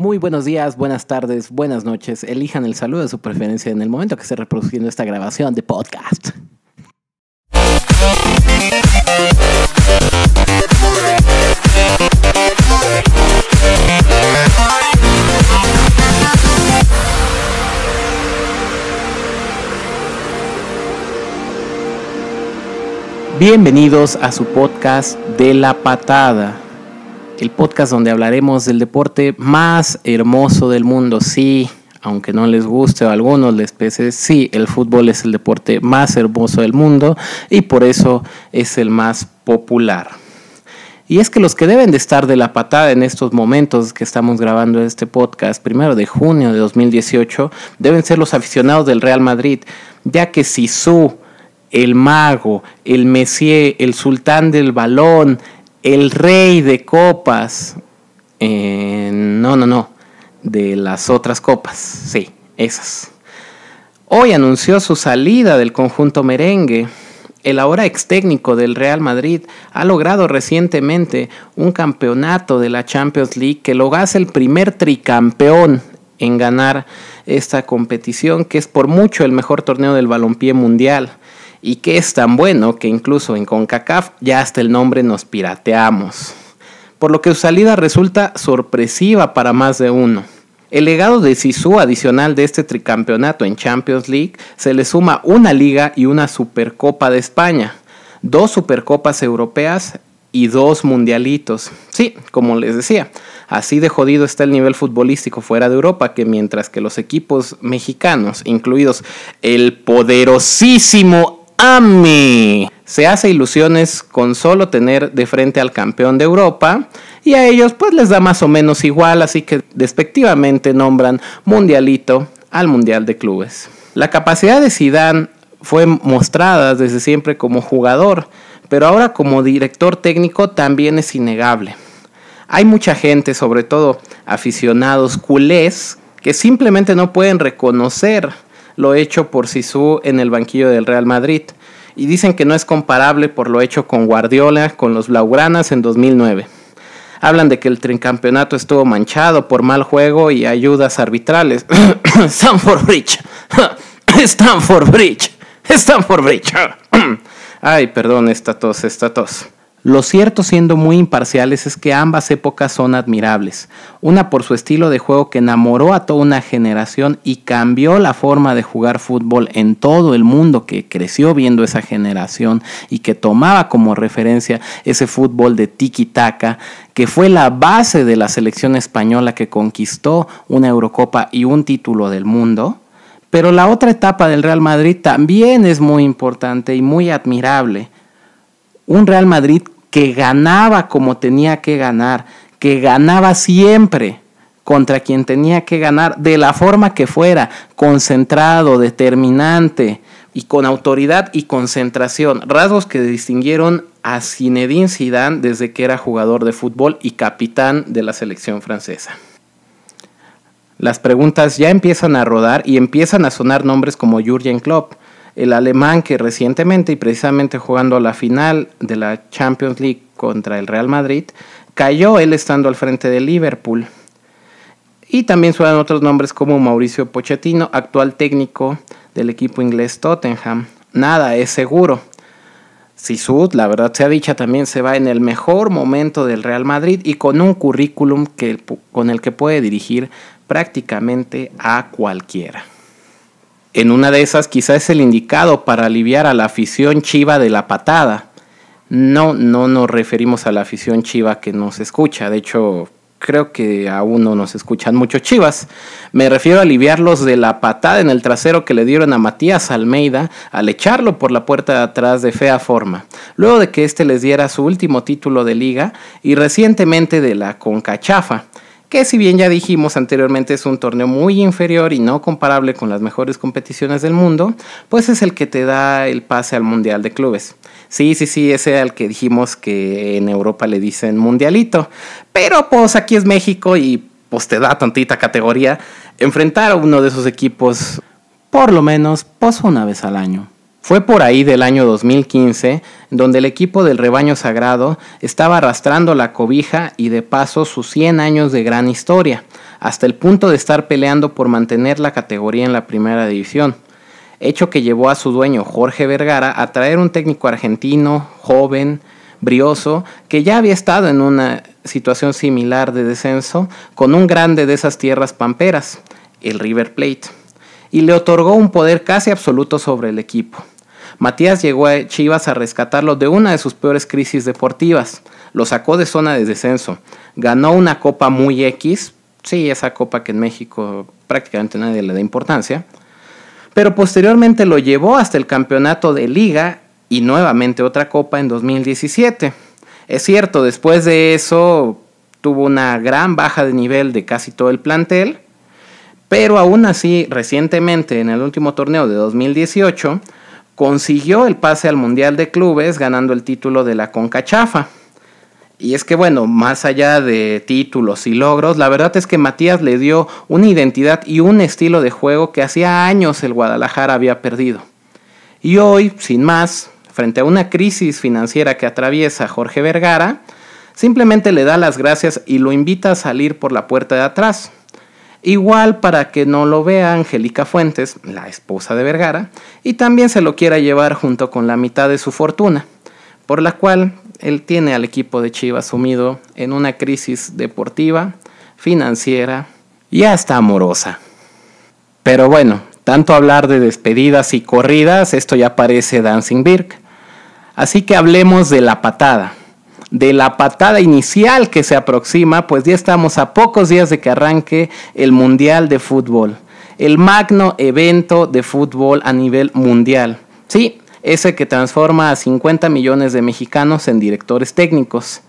Muy buenos días, buenas tardes, buenas noches. Elijan el saludo de su preferencia en el momento que esté reproduciendo esta grabación de podcast. Bienvenidos a su podcast de la patada el podcast donde hablaremos del deporte más hermoso del mundo. Sí, aunque no les guste a algunos les pese, sí, el fútbol es el deporte más hermoso del mundo y por eso es el más popular. Y es que los que deben de estar de la patada en estos momentos que estamos grabando este podcast, primero de junio de 2018, deben ser los aficionados del Real Madrid, ya que si su, el mago, el Messier, el sultán del balón, el rey de copas. Eh, no, no, no. De las otras copas. Sí, esas. Hoy anunció su salida del conjunto merengue. El ahora ex técnico del Real Madrid ha logrado recientemente un campeonato de la Champions League que lo hace el primer tricampeón en ganar esta competición, que es por mucho el mejor torneo del balompié mundial y que es tan bueno que incluso en CONCACAF ya hasta el nombre nos pirateamos. Por lo que su salida resulta sorpresiva para más de uno. El legado de Sisu adicional de este tricampeonato en Champions League se le suma una liga y una Supercopa de España, dos Supercopas europeas y dos mundialitos. Sí, como les decía, así de jodido está el nivel futbolístico fuera de Europa que mientras que los equipos mexicanos, incluidos el poderosísimo mí Se hace ilusiones con solo tener de frente al campeón de Europa y a ellos pues les da más o menos igual, así que despectivamente nombran mundialito al Mundial de Clubes. La capacidad de Zidane fue mostrada desde siempre como jugador, pero ahora como director técnico también es innegable. Hay mucha gente, sobre todo aficionados culés, que simplemente no pueden reconocer lo hecho por Sisu en el banquillo del Real Madrid. Y dicen que no es comparable por lo hecho con Guardiola con los Blaugranas en 2009. Hablan de que el tricampeonato estuvo manchado por mal juego y ayudas arbitrales. Stanford Bridge. Stanford Bridge. Stanford Bridge. Ay, perdón, esta tos, esta tos. Lo cierto siendo muy imparciales es que ambas épocas son admirables, una por su estilo de juego que enamoró a toda una generación y cambió la forma de jugar fútbol en todo el mundo que creció viendo esa generación y que tomaba como referencia ese fútbol de tiki-taka que fue la base de la selección española que conquistó una Eurocopa y un título del mundo. Pero la otra etapa del Real Madrid también es muy importante y muy admirable. Un Real Madrid que ganaba como tenía que ganar, que ganaba siempre contra quien tenía que ganar, de la forma que fuera, concentrado, determinante y con autoridad y concentración, rasgos que distinguieron a Zinedine Zidane desde que era jugador de fútbol y capitán de la selección francesa. Las preguntas ya empiezan a rodar y empiezan a sonar nombres como Jurgen Klopp, el alemán que recientemente y precisamente jugando a la final de la Champions League contra el Real Madrid, cayó él estando al frente de Liverpool. Y también suenan otros nombres como Mauricio Pochettino, actual técnico del equipo inglés Tottenham. Nada es seguro. Sisud, la verdad sea dicha, también se va en el mejor momento del Real Madrid y con un currículum que, con el que puede dirigir prácticamente a cualquiera. En una de esas quizá es el indicado para aliviar a la afición chiva de la patada. No, no nos referimos a la afición chiva que nos escucha. De hecho, creo que aún no nos escuchan muchos chivas. Me refiero a aliviarlos de la patada en el trasero que le dieron a Matías Almeida al echarlo por la puerta de atrás de fea forma, luego de que éste les diera su último título de liga y recientemente de la Concachafa que si bien ya dijimos anteriormente es un torneo muy inferior y no comparable con las mejores competiciones del mundo, pues es el que te da el pase al Mundial de Clubes. Sí, sí, sí, ese al que dijimos que en Europa le dicen Mundialito, pero pues aquí es México y pues te da tantita categoría enfrentar a uno de esos equipos por lo menos pues una vez al año. Fue por ahí del año 2015 donde el equipo del rebaño sagrado estaba arrastrando la cobija y de paso sus 100 años de gran historia, hasta el punto de estar peleando por mantener la categoría en la primera división, hecho que llevó a su dueño Jorge Vergara a traer un técnico argentino, joven, brioso, que ya había estado en una situación similar de descenso con un grande de esas tierras pamperas, el River Plate, y le otorgó un poder casi absoluto sobre el equipo. Matías llegó a Chivas a rescatarlo de una de sus peores crisis deportivas. Lo sacó de zona de descenso. Ganó una copa muy X, sí, esa copa que en México prácticamente nadie le da importancia. Pero posteriormente lo llevó hasta el campeonato de liga y nuevamente otra copa en 2017. Es cierto, después de eso tuvo una gran baja de nivel de casi todo el plantel, pero aún así recientemente en el último torneo de 2018 consiguió el pase al Mundial de Clubes ganando el título de la Concachafa. Y es que bueno, más allá de títulos y logros, la verdad es que Matías le dio una identidad y un estilo de juego que hacía años el Guadalajara había perdido. Y hoy, sin más, frente a una crisis financiera que atraviesa Jorge Vergara, simplemente le da las gracias y lo invita a salir por la puerta de atrás. Igual para que no lo vea Angélica Fuentes, la esposa de Vergara, y también se lo quiera llevar junto con la mitad de su fortuna, por la cual él tiene al equipo de Chivas sumido en una crisis deportiva, financiera y hasta amorosa. Pero bueno, tanto hablar de despedidas y corridas, esto ya parece Dancing Birk. Así que hablemos de la patada de la patada inicial que se aproxima, pues ya estamos a pocos días de que arranque el Mundial de Fútbol, el magno evento de fútbol a nivel mundial. Sí, ese que transforma a 50 millones de mexicanos en directores técnicos.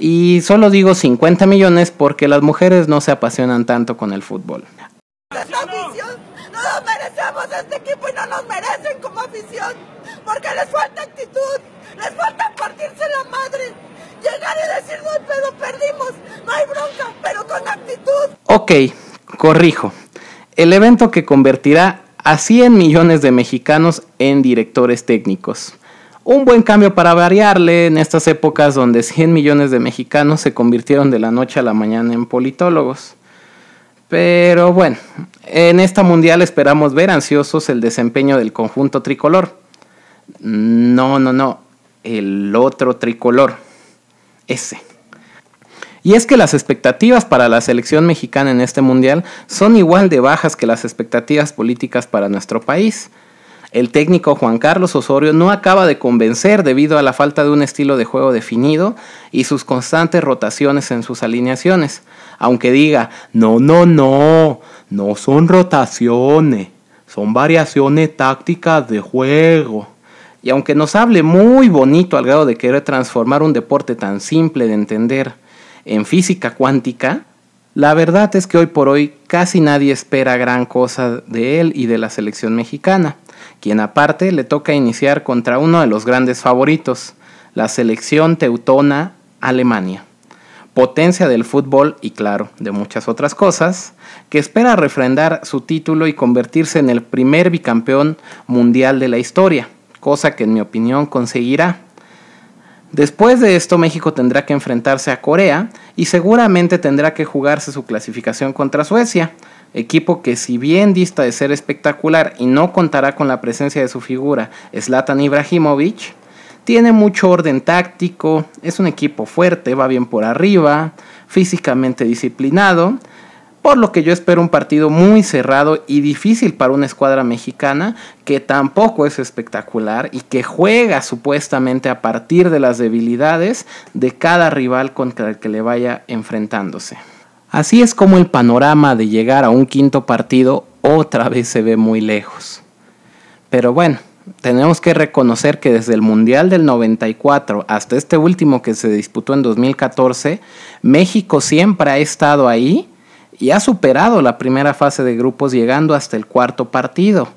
Y solo digo 50 millones porque las mujeres no se apasionan tanto con el fútbol merecemos este equipo y no nos merecen como afición, porque les falta actitud, les falta partirse la madre, llegar y decir, no, pero perdimos, no hay bronca, pero con actitud. Ok, corrijo. El evento que convertirá a 100 millones de mexicanos en directores técnicos. Un buen cambio para variarle en estas épocas donde 100 millones de mexicanos se convirtieron de la noche a la mañana en politólogos. Pero bueno, en esta mundial esperamos ver ansiosos el desempeño del conjunto tricolor. No, no, no, el otro tricolor. Ese. Y es que las expectativas para la selección mexicana en este mundial son igual de bajas que las expectativas políticas para nuestro país. El técnico Juan Carlos Osorio no acaba de convencer debido a la falta de un estilo de juego definido y sus constantes rotaciones en sus alineaciones. Aunque diga, no, no, no, no son rotaciones, son variaciones tácticas de juego. Y aunque nos hable muy bonito al grado de querer transformar un deporte tan simple de entender en física cuántica, la verdad es que hoy por hoy casi nadie espera gran cosa de él y de la selección mexicana, quien aparte le toca iniciar contra uno de los grandes favoritos, la selección teutona Alemania potencia del fútbol y claro, de muchas otras cosas, que espera refrendar su título y convertirse en el primer bicampeón mundial de la historia, cosa que en mi opinión conseguirá. Después de esto México tendrá que enfrentarse a Corea y seguramente tendrá que jugarse su clasificación contra Suecia, equipo que si bien dista de ser espectacular y no contará con la presencia de su figura Zlatan Ibrahimovic, tiene mucho orden táctico, es un equipo fuerte, va bien por arriba, físicamente disciplinado, por lo que yo espero un partido muy cerrado y difícil para una escuadra mexicana que tampoco es espectacular y que juega supuestamente a partir de las debilidades de cada rival contra el que le vaya enfrentándose. Así es como el panorama de llegar a un quinto partido otra vez se ve muy lejos. Pero bueno, tenemos que reconocer que desde el Mundial del 94 hasta este último que se disputó en 2014, México siempre ha estado ahí y ha superado la primera fase de grupos llegando hasta el cuarto partido.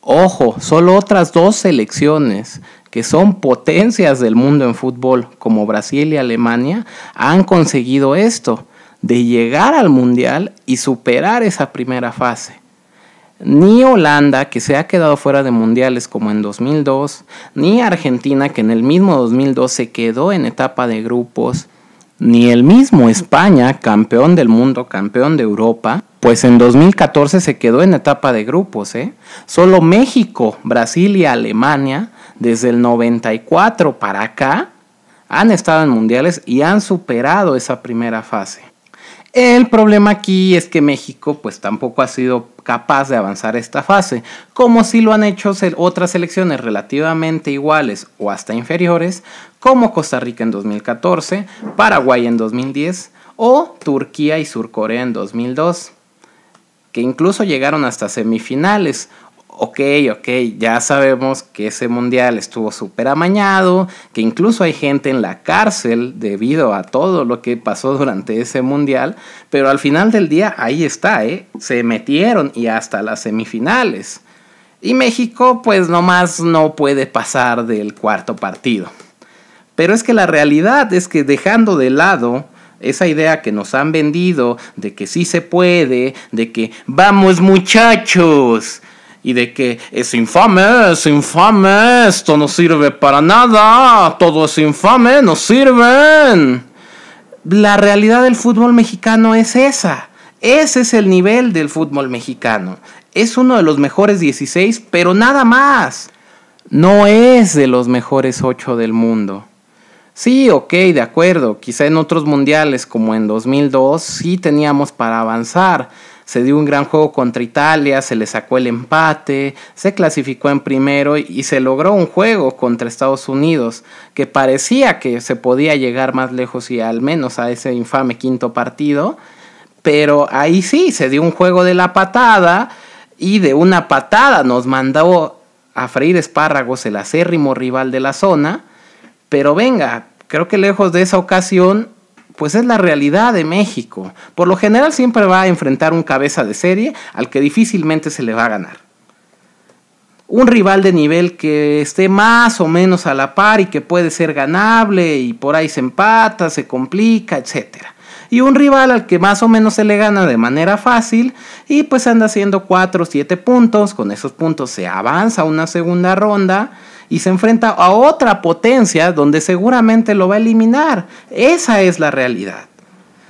Ojo, solo otras dos selecciones que son potencias del mundo en fútbol, como Brasil y Alemania, han conseguido esto, de llegar al Mundial y superar esa primera fase ni Holanda, que se ha quedado fuera de mundiales como en 2002, ni Argentina, que en el mismo 2002 se quedó en etapa de grupos, ni el mismo España, campeón del mundo, campeón de Europa, pues en 2014 se quedó en etapa de grupos. ¿eh? Solo México, Brasil y Alemania, desde el 94 para acá, han estado en mundiales y han superado esa primera fase. El problema aquí es que México pues tampoco ha sido capaz de avanzar esta fase, como si lo han hecho otras selecciones relativamente iguales o hasta inferiores, como Costa Rica en 2014, Paraguay en 2010 o Turquía y Surcorea en 2002, que incluso llegaron hasta semifinales ok, ok, ya sabemos que ese mundial estuvo súper amañado, que incluso hay gente en la cárcel debido a todo lo que pasó durante ese mundial, pero al final del día ahí está, ¿eh? se metieron y hasta las semifinales. Y México pues nomás no puede pasar del cuarto partido. Pero es que la realidad es que dejando de lado esa idea que nos han vendido de que sí se puede, de que vamos muchachos, y de que es infame, es infame, esto no sirve para nada, todo es infame, no sirven. La realidad del fútbol mexicano es esa. Ese es el nivel del fútbol mexicano. Es uno de los mejores 16, pero nada más. No es de los mejores 8 del mundo. Sí, ok, de acuerdo. Quizá en otros mundiales como en 2002 sí teníamos para avanzar se dio un gran juego contra Italia, se le sacó el empate, se clasificó en primero y se logró un juego contra Estados Unidos que parecía que se podía llegar más lejos y al menos a ese infame quinto partido, pero ahí sí, se dio un juego de la patada y de una patada nos mandó a freír espárragos el acérrimo rival de la zona, pero venga, creo que lejos de esa ocasión pues es la realidad de México. Por lo general siempre va a enfrentar un cabeza de serie al que difícilmente se le va a ganar. Un rival de nivel que esté más o menos a la par y que puede ser ganable y por ahí se empata, se complica, etc. Y un rival al que más o menos se le gana de manera fácil y pues anda haciendo 4 o 7 puntos. Con esos puntos se avanza a una segunda ronda y se enfrenta a otra potencia donde seguramente lo va a eliminar. Esa es la realidad.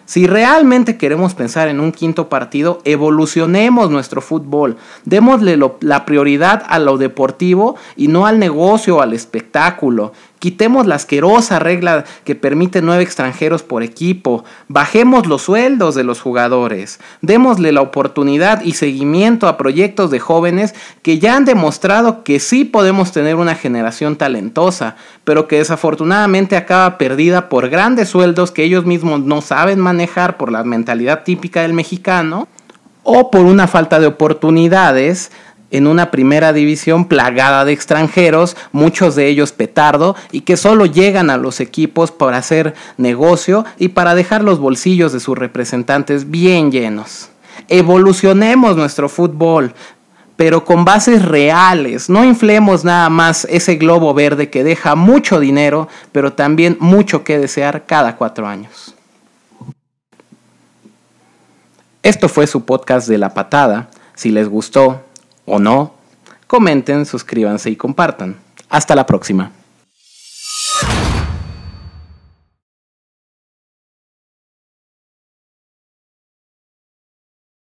Si realmente queremos pensar en un quinto partido, evolucionemos nuestro fútbol, démosle la prioridad a lo deportivo y no al negocio, al espectáculo. Quitemos la asquerosa regla que permite nueve extranjeros por equipo. Bajemos los sueldos de los jugadores. Démosle la oportunidad y seguimiento a proyectos de jóvenes que ya han demostrado que sí podemos tener una generación talentosa, pero que desafortunadamente acaba perdida por grandes sueldos que ellos mismos no saben manejar por la mentalidad típica del mexicano o por una falta de oportunidades en una primera división plagada de extranjeros, muchos de ellos petardo, y que solo llegan a los equipos para hacer negocio y para dejar los bolsillos de sus representantes bien llenos. Evolucionemos nuestro fútbol, pero con bases reales. No inflemos nada más ese globo verde que deja mucho dinero, pero también mucho que desear cada cuatro años. Esto fue su podcast de la patada. Si les gustó, o no, comenten, suscríbanse y compartan. Hasta la próxima.